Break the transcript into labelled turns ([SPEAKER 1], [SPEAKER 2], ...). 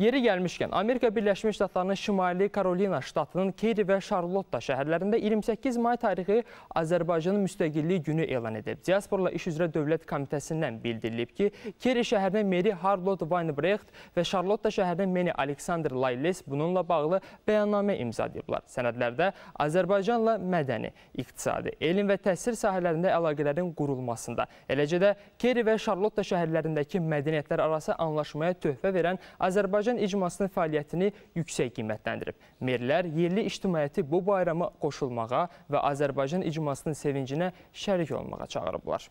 [SPEAKER 1] Yeri gəlmişkən, Amerika Birləşmiş Ştatlarının Şimali Karolina ştatının Keyri və Şarlotta şəhərlərində 28 may tarixi Azərbaycanın müstəqilliyi günü elan edib. Diasporla İş üzrə Dövlət Komitəsindən bildirilib ki, Keyri şəhərinin meri Harlot Weinbrecht və Şarlotta şəhərinin meni Aleksandr Layles bununla bağlı bəyannamə imzadıyıblar. Sənədlərdə Azərbaycanla mədəni, iqtisadi, elm və təhsil sahələrində əlaqələrin qurulmasında, eləcə də Keyri və Şarlotta şəhərlərindəki mədəniyyətlər arası anlaşmaya töhfə verən Azərbaycan Azərbaycan icmasının fəaliyyətini yüksək qiymətləndirib. Merlər yerli ictimaiyyəti bu bayrama qoşulmağa və Azərbaycan icmasının sevincinə şərik olmağa çağırıblar.